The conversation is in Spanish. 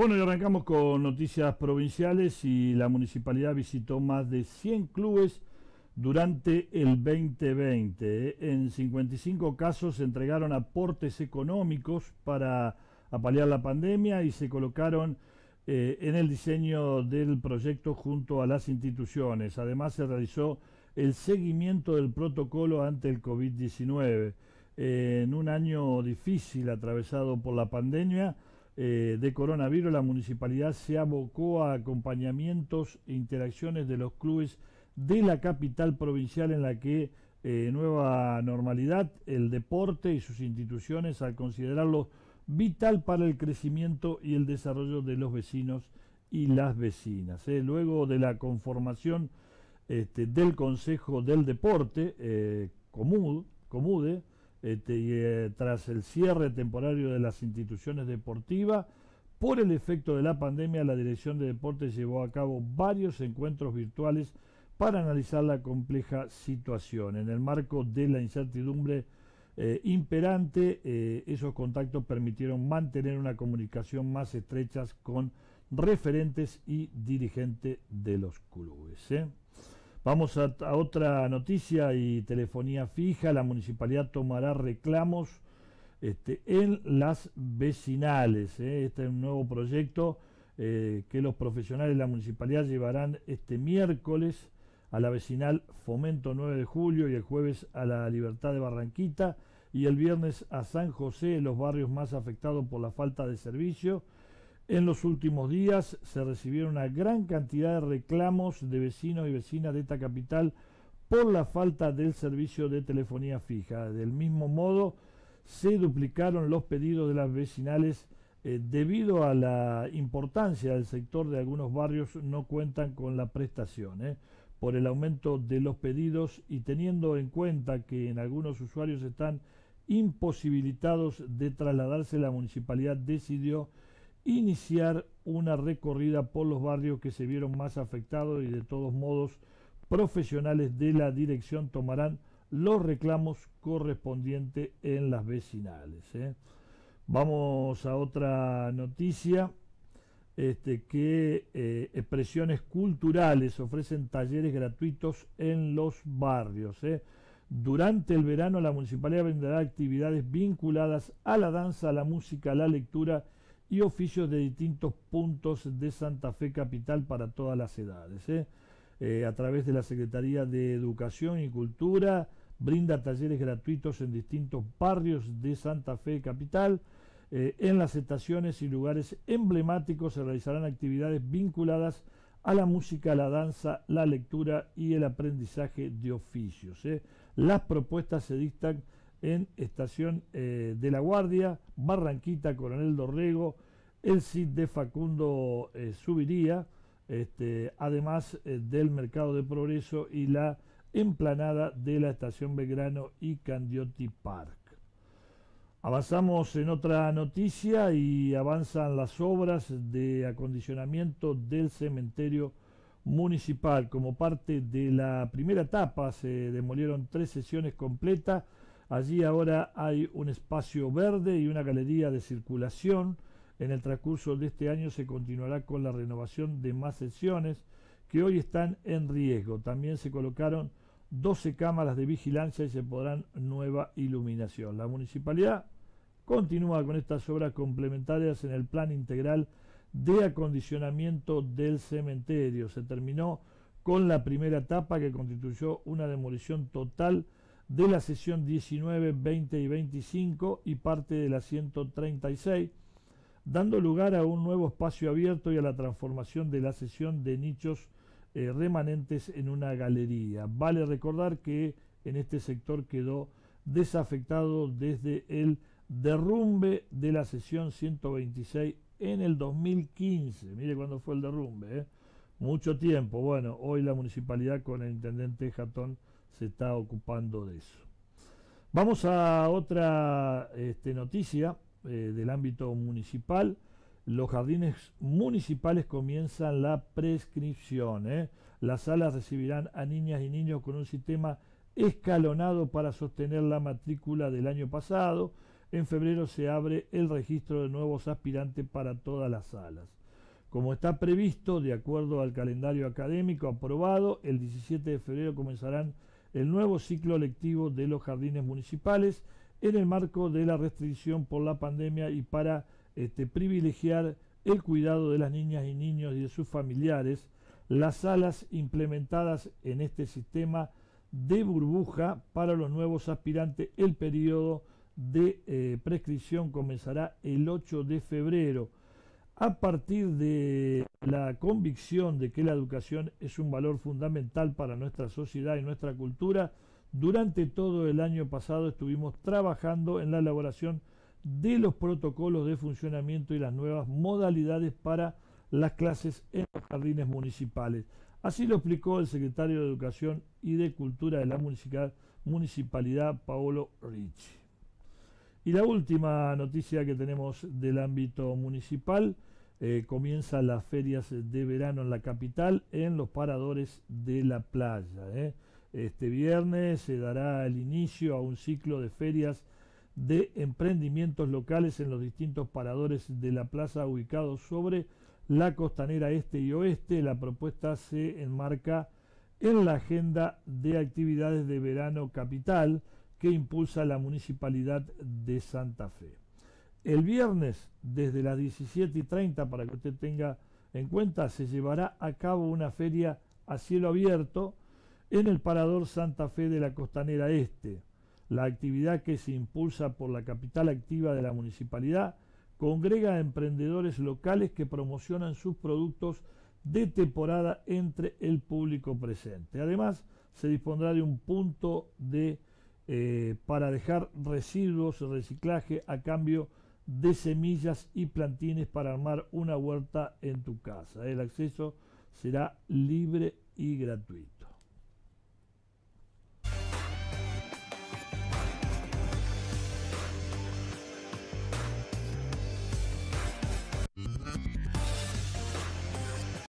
Bueno, y arrancamos con noticias provinciales y la municipalidad visitó más de 100 clubes durante el 2020. En 55 casos se entregaron aportes económicos para apalear la pandemia y se colocaron eh, en el diseño del proyecto junto a las instituciones. Además se realizó el seguimiento del protocolo ante el COVID-19. en un año difícil atravesado por la pandemia, eh, de coronavirus, la municipalidad se abocó a acompañamientos e interacciones de los clubes de la capital provincial en la que eh, nueva normalidad, el deporte y sus instituciones al considerarlo vital para el crecimiento y el desarrollo de los vecinos y las vecinas. Eh. Luego de la conformación este, del Consejo del Deporte, Comude, este, eh, tras el cierre temporario de las instituciones deportivas, por el efecto de la pandemia, la Dirección de Deportes llevó a cabo varios encuentros virtuales para analizar la compleja situación. En el marco de la incertidumbre eh, imperante, eh, esos contactos permitieron mantener una comunicación más estrecha con referentes y dirigentes de los clubes. Vamos a, otra noticia y telefonía fija. La municipalidad tomará reclamos este, en las vecinales. Eh. Este es un nuevo proyecto eh, que los profesionales de la municipalidad llevarán este miércoles a la vecinal Fomento 9 de julio y el jueves a la Libertad de Barranquita y el viernes a San José, los barrios más afectados por la falta de servicio en los últimos días se recibieron una gran cantidad de reclamos de vecinos y vecinas de esta capital por la falta del servicio de telefonía fija. Del mismo modo, se duplicaron los pedidos de las vecinales eh, debido a la importancia del sector de algunos barrios no cuentan con la prestación. Eh. por el aumento de los pedidos y teniendo en cuenta que en algunos usuarios están imposibilitados de trasladarse, la municipalidad decidió iniciar una recorrida por los barrios que se vieron más afectados y de todos modos profesionales de la dirección tomarán los reclamos correspondientes en las vecinales. ¿eh? Vamos a otra noticia. Este, que eh, expresiones culturales ofrecen talleres gratuitos en los barrios. ¿eh? Durante el verano la municipalidad vendrá actividades vinculadas a la danza, a la música, a la lectura y oficios de distintos puntos de Santa Fe Capital para todas las edades. ¿eh? Eh, a través de la Secretaría de Educación y Cultura brinda talleres gratuitos en distintos barrios de Santa Fe Capital. Eh, en las estaciones y lugares emblemáticos se realizarán actividades vinculadas a la música, la danza, la lectura y el aprendizaje de oficios. Las propuestas se dictan en Estación eh, de la Guardia, Barranquita, Coronel Dorrego, el CID de Facundo Subiría, eh, este, además eh, del Mercado de Progreso y la emplanada de la Estación Belgrano y Candioti Park. Avanzamos en otra noticia y avanzan las obras de acondicionamiento del cementerio municipal. Como parte de la primera etapa se demolieron tres sesiones completas Allí ahora hay un espacio verde y una galería de circulación. En el transcurso de este año se continuará con la renovación de más sesiones que hoy están en riesgo. También se colocaron 12 cámaras de vigilancia y se podrán nueva iluminación. La municipalidad continúa con estas obras complementarias en el plan integral de acondicionamiento del cementerio. Se terminó con la primera etapa que constituyó una demolición total de la sesión 19, 20 y 25 y parte de la 136, dando lugar a un nuevo espacio abierto y a la transformación de la sesión de nichos eh, remanentes en una galería. Vale recordar que en este sector quedó desafectado desde el derrumbe de la sesión 126 en el 2015. Mire cuándo fue el derrumbe, ¿eh? mucho tiempo. Bueno, hoy la municipalidad con el intendente Jatón se está ocupando de eso. Vamos a otra este, noticia eh, del ámbito municipal. Los jardines municipales comienzan la prescripción. ¿eh? Las salas recibirán a niñas y niños con un sistema escalonado para sostener la matrícula del año pasado. En febrero se abre el registro de nuevos aspirantes para todas las salas. Como está previsto, de acuerdo al calendario académico aprobado, el 17 de febrero comenzarán el nuevo ciclo lectivo de los jardines municipales en el marco de la restricción por la pandemia y para este, privilegiar el cuidado de las niñas y niños y de sus familiares, las salas implementadas en este sistema de burbuja para los nuevos aspirantes, el periodo de eh, prescripción comenzará el 8 de febrero a partir de la convicción de que la educación es un valor fundamental para nuestra sociedad y nuestra cultura, durante todo el año pasado estuvimos trabajando en la elaboración de los protocolos de funcionamiento y las nuevas modalidades para las clases en los jardines municipales. Así lo explicó el secretario de Educación y de Cultura de la Municipalidad, Paolo Ricci. Y la última noticia que tenemos del ámbito municipal comienzan eh, comienza las ferias de verano en la capital en los paradores de la playa. ¿eh? Este viernes se dará el inicio a un ciclo de ferias de emprendimientos locales en los distintos paradores de la plaza ubicados sobre la costanera este y oeste. La propuesta se enmarca en la agenda de actividades de verano capital que impulsa la Municipalidad de Santa Fe. El viernes, desde las 17 y 30, para que usted tenga en cuenta, se llevará a cabo una feria a cielo abierto en el Parador Santa Fe de la Costanera Este. La actividad que se impulsa por la capital activa de la municipalidad congrega a emprendedores locales que promocionan sus productos de temporada entre el público presente. Además, se dispondrá de un punto de, eh, para dejar residuos, reciclaje a cambio de semillas y plantines para armar una huerta en tu casa. El acceso será libre y gratuito.